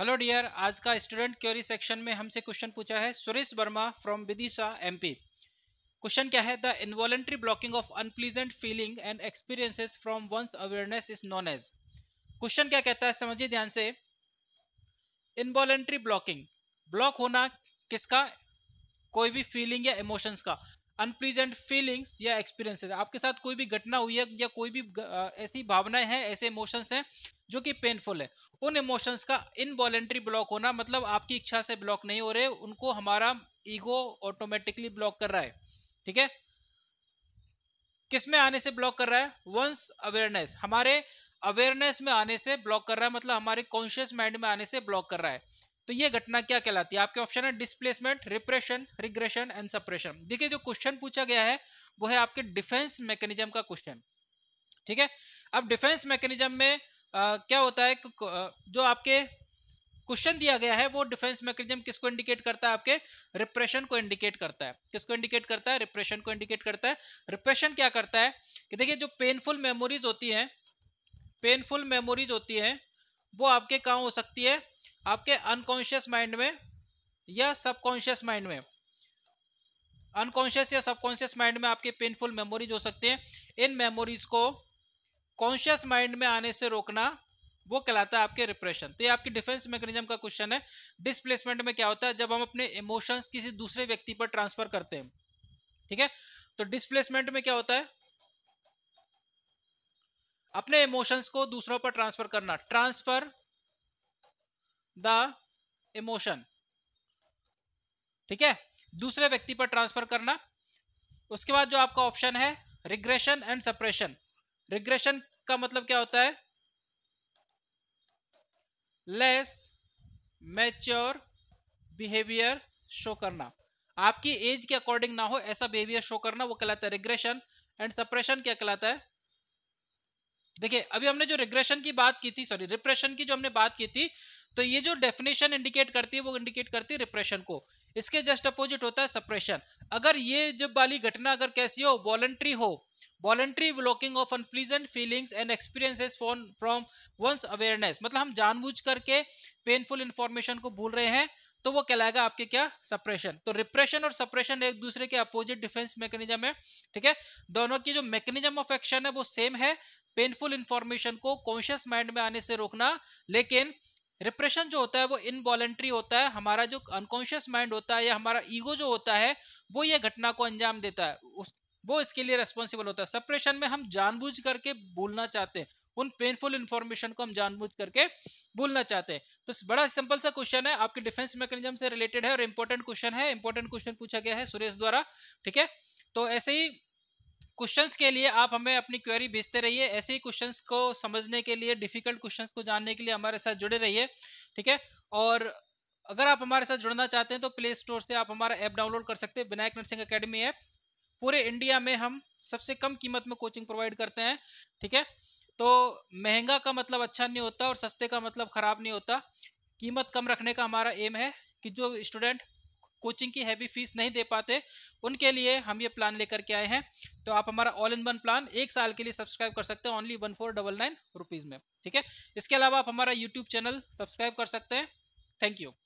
hello dear आज का student query section में हमसे क्वेश्चन पूछा है Suresh Verma from Vidisha MP question क्या है the involuntary blocking of unpleasant feeling and experiences from one's awareness is known as question क्या कहता है समझिए ध्यान से इन्वॉलेंट्री ब्लॉकिंग ब्लॉक होना किसका कोई भी फीलिंग या इमोशंस का अनप्लीजेंट फीलिंग्स या एक्सपीरियंसेस आपके साथ कोई भी घटना हुई है या कोई भी ऐसी भावनाएं हैं ऐसे इमोशंस हैं जो कि पेनफुल है उन इमोशंस का इनवॉलेंट्री ब्लॉक होना मतलब आपकी इच्छा से ब्लॉक नहीं हो रहे उनको हमारा ईगो ऑटोमेटिकली ब्लॉक कर रहा है ठीक है किस में आने से ब्लॉक कर रहा है वंस अवेयरनेस हमारे अवेयरनेस में आने से ब्लॉक कर रहा है मतलब हमारे कॉन्शियस माइंड में आने से ब्लॉक कर रहा है तो ये घटना क्या कहलाती है आपके ऑप्शन है displacement repression regression and suppression देखिए जो क्वेश्चन पूछा गया है वो है आपके डिफेंस मैकेनिज्म का क्वेश्चन ठीक है अब डिफेंस मैकेनिज्म में आ, क्या होता है जो आपके क्वेश्चन दिया गया है वो डिफेंस मैकेनिज्म किसको इंडिकेट करता है आपके रिप्रेशन को इंडिकेट करता है किसको इंडिकेट करता है रिप्रेशन को इंडिकेट करता है रिप्रेशन क्या करता है कि देखिए जो पेनफुल मेमोरीज होती हैं पेनफुल मेमोरीज होती हैं वो आपके कहाँ हो सकती है आपके अनकॉन्शियस माइंड में या सबकॉन्शियस माइंड में अनकॉन्शियस या सबकॉन्शियस माइंड में आपके पेनफुल मेमोरीज हो सकते हैं इन मेमोरीज को कॉन्शियस माइंड में आने से रोकना वो कहलाता है आपके रिप्रेशन तो ये आपकी डिफेंस मैकेनिज्म का क्वेश्चन है डिसप्लेसमेंट में क्या होता है जब हम अपने इमोशंस किसी दूसरे व्यक्ति पर ट्रांसफर करते हैं ठीक है तो डिसप्लेसमेंट में क्या होता है अपने इमोशंस को दूसरों पर ट्रांसफर करना ट्रांसफर द इमोशन ठीक है दूसरे व्यक्ति पर ट्रांसफर करना उसके बाद जो आपका ऑप्शन है रिग्रेशन एंड सप्रेशन रिग्रेशन का मतलब क्या होता है लेस मैच्योर बिहेवियर शो करना आपकी एज के अकॉर्डिंग ना हो ऐसा बिहेवियर शो करना वो कहलाता है रिग्रेशन एंड सप्रेशन क्या कहलाता है देखिए अभी हमने जो रिग्रेशन की बात की थी सॉरी रिप्रेशन की जो हमने बात की थी तो ये जो डेफिनेशन इंडिकेट करती है वो इंडिकेट करती है रिप्रेशन को इसके जस्ट अपोजिट होता है सप्रेशन अगर ये जब वाली घटना अगर कैसी हो वॉलेंट्री हो voluntary blocking of unpleasant feelings and experiences from one's awareness मतलब हम जानबूझ करके पेनफुल इन्फॉर्मेशन को भूल रहे हैं तो वो कहलाएगा आपके क्या सप्रेशन तो रिप्रेशन और सप्रेशन एक दूसरे के अपोजिट डिफेंस मैकेनिज्म है ठीक है दोनों की जो मैकेनिज्म ऑफ एक्शन है वो सेम है पेनफुल इन्फॉर्मेशन को कॉन्शियस माइंड में आने से रोकना लेकिन रिप्रेशन जो होता है वो इनवॉलेंट्री होता है हमारा जो अनकॉन्शियस माइंड होता है या हमारा ईगो जो होता है वो ये घटना को अंजाम देता है उस वो इसके लिए रेस्पॉन्सिबल होता है सप्रेशन में हम जानबूझ करके बोलना चाहते हैं उन पेनफुल इन्फॉर्मेशन को हम जानबूझ करके भूलना चाहते हैं तो बड़ा सिंपल सा क्वेश्चन है आपके डिफेंस मैकेनिज्म से रिलेटेड है और इंपॉर्टेंट क्वेश्चन है इंपॉर्टेंट क्वेश्चन पूछा गया है सुरेश द्वारा ठीक है तो ऐसे ही क्वेश्चंस के लिए आप हमें अपनी क्वेरी भेजते रहिए ऐसे ही क्वेश्चंस को समझने के लिए डिफिकल्ट क्वेश्चंस को जानने के लिए हमारे साथ जुड़े रहिए ठीक है और अगर आप हमारे साथ जुड़ना चाहते हैं तो प्ले स्टोर से आप हमारा ऐप डाउनलोड कर सकते हैं विनायक नर्सिंग अकेडमी ऐप पूरे इंडिया में हम सबसे कम कीमत में कोचिंग प्रोवाइड करते हैं ठीक है तो महंगा का मतलब अच्छा नहीं होता और सस्ते का मतलब ख़राब नहीं होता कीमत कम रखने का हमारा एम है कि जो स्टूडेंट कोचिंग की हैवी फीस नहीं दे पाते उनके लिए हम ये प्लान लेकर के आए हैं तो आप हमारा ऑल इन वन प्लान एक साल के लिए सब्सक्राइब कर सकते हैं only one four double nine rupees में ठीक है इसके अलावा आप हमारा यूट्यूब चैनल सब्सक्राइब कर सकते हैं थैंक यू